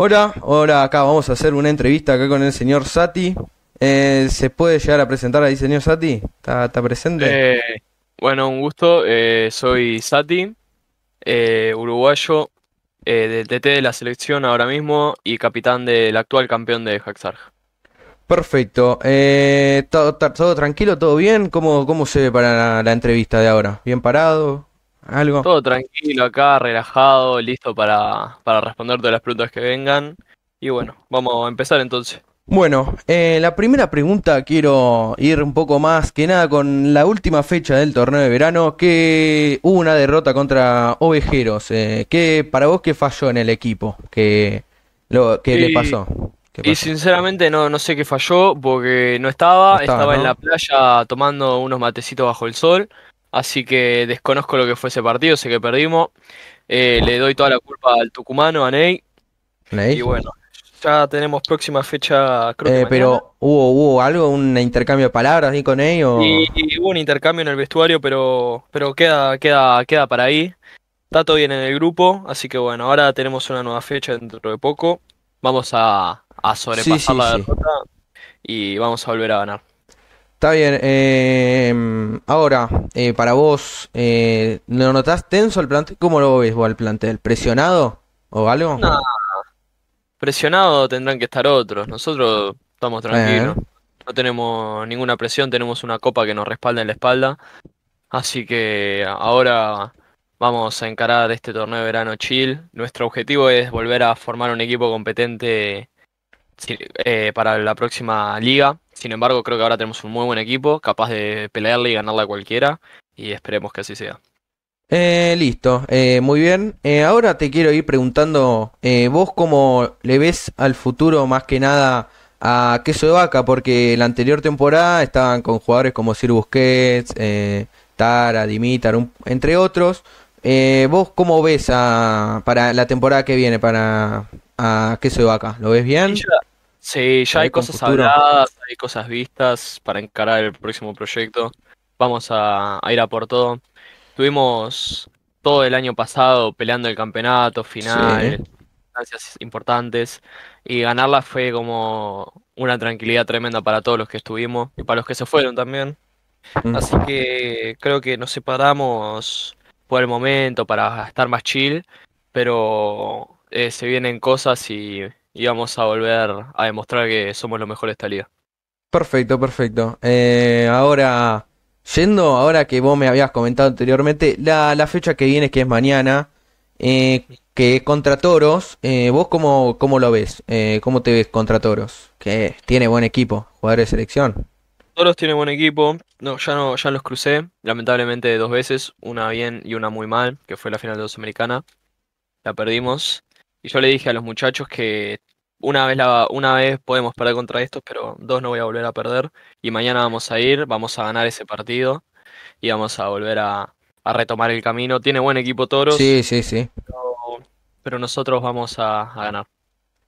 Hola, hola, acá vamos a hacer una entrevista acá con el señor Sati. Eh, ¿Se puede llegar a presentar ahí, señor Sati? ¿Está, presente? Eh, bueno, un gusto. Eh, soy Sati, uruguayo, del TT de la selección ahora mismo y capitán del actual campeón de Haxar. Perfecto. ¿todo, ¿todo, tranquilo? ¿Todo bien? ¿Cómo, ¿Cómo se ve para la, la entrevista de ahora? ¿Bien parado? Todo tranquilo acá, relajado, listo para, responder todas las preguntas que vengan. Y bueno, vamos a empezar entonces. Bueno, eh, la primera pregunta quiero ir un poco más que nada con la última fecha del torneo de verano, que hubo una derrota contra Ovejeros. Eh, ¿qué, ¿Para vos qué falló en el equipo? ¿Qué, lo, le pasó? Y sinceramente no, no sé qué falló porque no estaba, estaba, en la playa tomando unos matecitos bajo el sol. Así que desconozco lo que fue ese partido, sé que perdimos. Eh, le doy toda la culpa al tucumano, a Ney. Y bueno, ya tenemos próxima fecha, creo eh, Pero, ¿hubo, algo? ¿Un intercambio de palabras ahí con Ney? Y, hubo un intercambio en el vestuario, pero, pero queda, queda, queda para ahí. Está todo bien en el grupo, así que bueno, ahora tenemos una nueva fecha dentro de poco. Vamos a, sobrepasar la derrota y vamos a volver a ganar. Está bien. Eh, ahora, eh, para vos, eh, notás tenso el plantel? ¿Cómo lo ves vos al plantel? ¿Presionado o algo? No. Presionado tendrán que estar otros. Nosotros estamos eh. tranquilos. No tenemos ninguna presión, tenemos una copa que nos respalda en la espalda. Así que ahora vamos a encarar este torneo de verano chill. Nuestro objetivo es volver a formar un equipo competente para la próxima liga sin embargo, creo que ahora tenemos un muy buen equipo, capaz de pelearle y ganarle a cualquiera, y esperemos que así sea. Eh, listo, eh, muy bien. Eh, ahora te quiero ir preguntando, vos cómo le ves al futuro más que nada a Queso de Vaca, porque la anterior temporada estaban con jugadores como Sir Busquets, Tara, Dimitar, entre otros. ¿Vos cómo ves para la temporada que viene para a Queso de Vaca? ¿Lo ves bien? Sí, ya hay cosas habladas, hay cosas vistas para encarar el próximo proyecto. Vamos a, ir a por todo. Tuvimos todo el año pasado peleando el campeonato, final, instancias importantes, y ganarla fue como una tranquilidad tremenda para todos los que estuvimos y para los que se fueron también. Mm. Así que creo que nos separamos por el momento para estar más chill, pero eh, se vienen cosas y y vamos a volver a demostrar que somos los mejores de esta liga. Perfecto, perfecto. Eh, ahora, yendo, ahora que vos me habías comentado anteriormente, la, fecha que viene, que es mañana, eh, que contra Toros, eh, ¿vos cómo, lo ves? ¿Cómo te ves contra Toros? Que tiene buen equipo, jugador de selección. Toros tiene buen equipo. No, ya no, ya los crucé, lamentablemente dos veces, una bien y una muy mal, que fue la final de dos americana. La perdimos. Y yo le dije a los muchachos que una vez, una vez podemos perder contra estos, pero dos no voy a volver a perder. Y mañana vamos a ir, vamos a ganar ese partido y vamos a volver a, retomar el camino. Tiene buen equipo Toros. Sí, sí, sí. Pero, nosotros vamos a, ganar.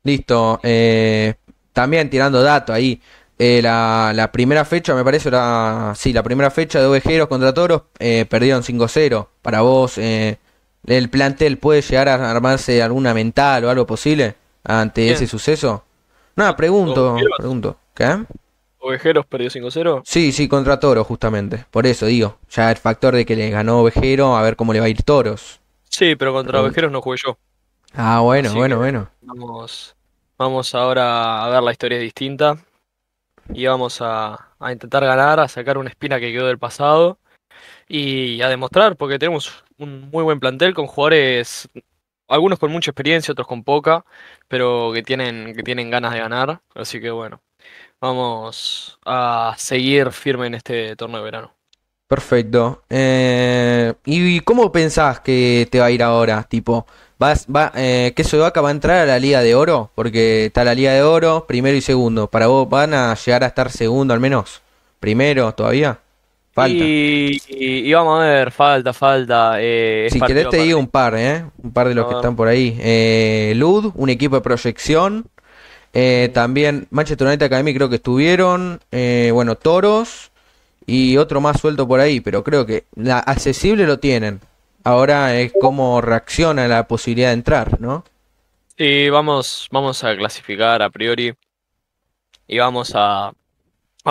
Listo. Eh, también tirando dato ahí. Eh, la, la, primera fecha, me parece, la, sí, la primera fecha de Ovejeros contra Toros, eh, perdieron 5-0. Para vos, ¿el plantel puede llegar a armarse alguna mental o algo posible? ante ese suceso? Nada, pregunto, pregunto. ¿Qué? ¿Ovejeros perdió 5-0? Sí, sí, contra Toro, justamente. Por eso digo, ya el factor de que le ganó Ovejero, a ver cómo le va a ir Toros. Sí, pero contra Ovejeros no jugué yo. Ah, bueno, bueno, bueno. Vamos, vamos ahora a ver la historia distinta. Y vamos a, a intentar ganar, a sacar una espina que quedó del pasado y a demostrar, porque tenemos un muy buen plantel con jugadores algunos con mucha experiencia, otros con poca, pero que tienen, que tienen ganas de ganar. Así que bueno, vamos a seguir firme en este torneo de verano. Perfecto. Eh, ¿Y cómo pensás que te va a ir ahora? Tipo, vas, va, eh, ¿qué va a entrar a la Liga de Oro? Porque está la Liga de Oro, primero y segundo. ¿Para vos van a llegar a estar segundo al menos? ¿Primero todavía? Y, vamos a ver, falta, falta. Eh, si querés te digo un par, eh, Un par de los que están por ahí. Eh, Lud, un equipo de proyección. también Manchester United Academy creo que estuvieron. bueno, Toros. Y otro más suelto por ahí, pero creo que la accesible lo tienen. Ahora es cómo reacciona la posibilidad de entrar, ¿no? Y vamos, vamos a clasificar a priori. Y vamos a,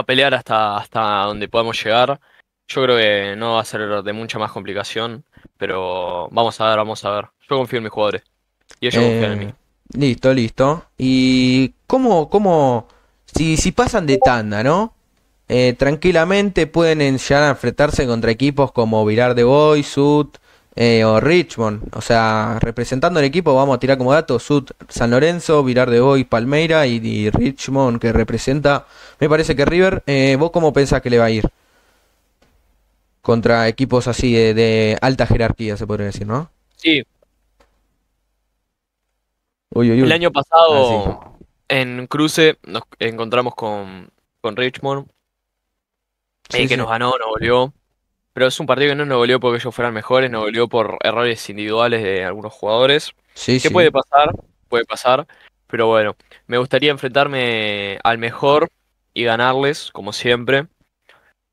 pelear hasta, hasta donde podamos llegar. Yo creo que no va a ser de mucha más complicación, pero vamos a ver, vamos a ver. Yo confío en mis jugadores y ellos eh, confían en mí. Listo, listo. ¿Y cómo, cómo, si, si pasan de tanda, ¿no? Eh, tranquilamente pueden ya enfrentarse contra equipos como Virar de Boy, Sud eh, o Richmond. O sea, representando el equipo, vamos a tirar como dato Sud, San Lorenzo, Virar de Boy, Palmeira y, y, Richmond que representa, me parece que River. ¿Vos cómo pensás que le va a ir? contra equipos así de, alta jerarquía, se podría decir, ¿no? Sí. Uy, uy, El año pasado ah, en cruce nos encontramos con, con Richmond, sí, eh, que nos ganó, nos volvió. Pero es un partido que no nos volvió porque ellos fueran mejores, nos volvió por errores individuales de algunos jugadores. Sí, ¿Qué puede pasar? Puede pasar. Pero bueno, me gustaría enfrentarme al mejor y ganarles, como siempre.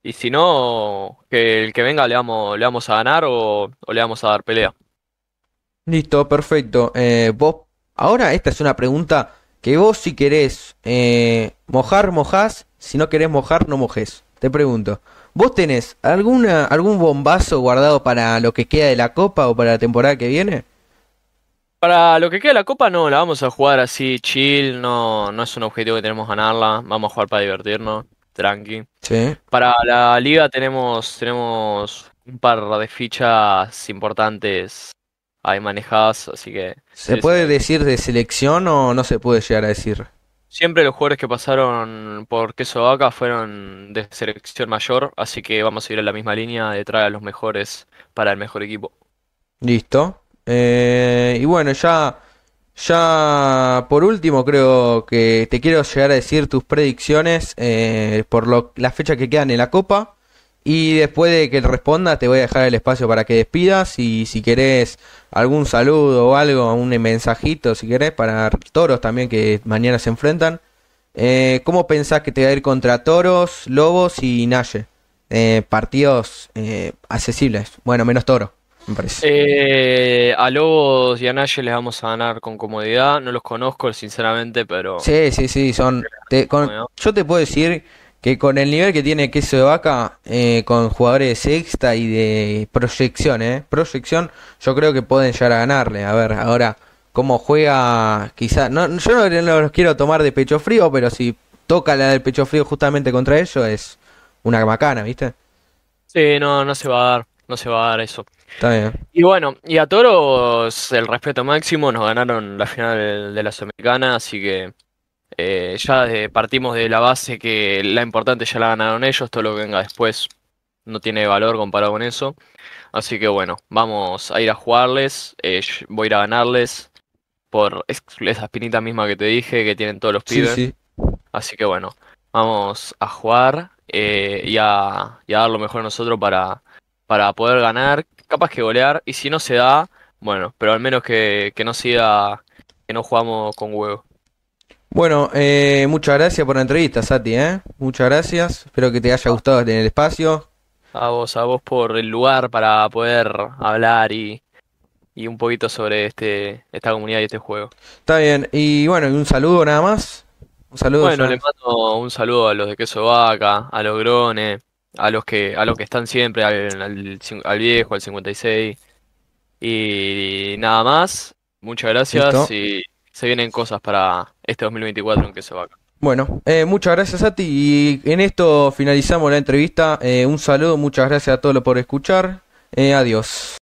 Y si no, que el que venga le vamos, le vamos a ganar o, le vamos a dar pelea. Listo, perfecto. Eh, vos, ahora esta es una pregunta que vos si querés eh, mojar, mojás. Si no querés mojar, no mojes. Te pregunto, ¿vos tenés alguna, algún bombazo guardado para lo que queda de la copa o para la temporada que viene? Para lo que queda de la copa no, la vamos a jugar así chill, no, no es un objetivo que tenemos ganarla, vamos a jugar para divertirnos tranqui. Sí. Para la liga tenemos, tenemos un par de fichas importantes ahí manejadas, así que... ¿Se puede decir de selección o no se puede llegar a decir? Siempre los jugadores que pasaron por Queso Vaca fueron de selección mayor, así que vamos a ir en la misma línea de traer a los mejores para el mejor equipo. Listo. Eh, y bueno, ya ya por último, creo que te quiero llegar a decir tus predicciones eh, por la las fechas que quedan en la Copa. Y después de que responda te voy a dejar el espacio para que despidas. Y si querés algún saludo o algo, un mensajito, si querés, para toros también que mañana se enfrentan. Eh, ¿Cómo pensás que te va a ir contra toros, lobos y Naye? Eh, partidos accesibles, bueno, menos toro. Eh, a Lobos y a Nash les vamos a ganar con comodidad. No los conozco, sinceramente, pero. Sí, sí, sí. Son, yo te puedo decir que con el nivel que tiene Queso de Vaca, eh, con jugadores de sexta y de proyección, eh, Proyección, yo creo que pueden llegar a ganarle. A ver, ahora, cómo juega, quizás. No, yo no, no los quiero tomar de pecho frío, pero si toca la del pecho frío justamente contra ellos, es una macana, ¿viste? Sí, no, no se va a dar no se va a dar eso. Está bien. Y bueno, y a toros el respeto máximo, nos ganaron la final de la Sudamericana, así que eh, ya partimos de la base que la importante ya la ganaron ellos, todo lo que venga después no tiene valor comparado con eso. Así que bueno, vamos a ir a jugarles, eh, voy a ir a ganarles por esa espinita misma que te dije que tienen todos los pibes. Así que bueno, vamos a jugar eh, y, a, y a dar lo mejor nosotros para para poder ganar, capaz que golear, y si no se da, bueno, pero al menos que, no siga, que no jugamos con huevo. Bueno, eh, muchas gracias por la entrevista, Sati, ¿eh? Muchas gracias, espero que te haya gustado en este el espacio. A vos, a vos por el lugar para poder hablar y, y un poquito sobre este esta comunidad y este juego. Está bien, y bueno, un saludo nada más. Un saludo. Bueno, le mando un saludo a los de Queso Vaca, a los Grones, a los que, a los que están siempre, al, viejo, al 56. Y nada más. Muchas gracias y se vienen cosas para este 2024 en que se va. Bueno, eh, muchas gracias a ti y en esto finalizamos la entrevista. Eh, un saludo, muchas gracias a todos por escuchar. Eh, adiós.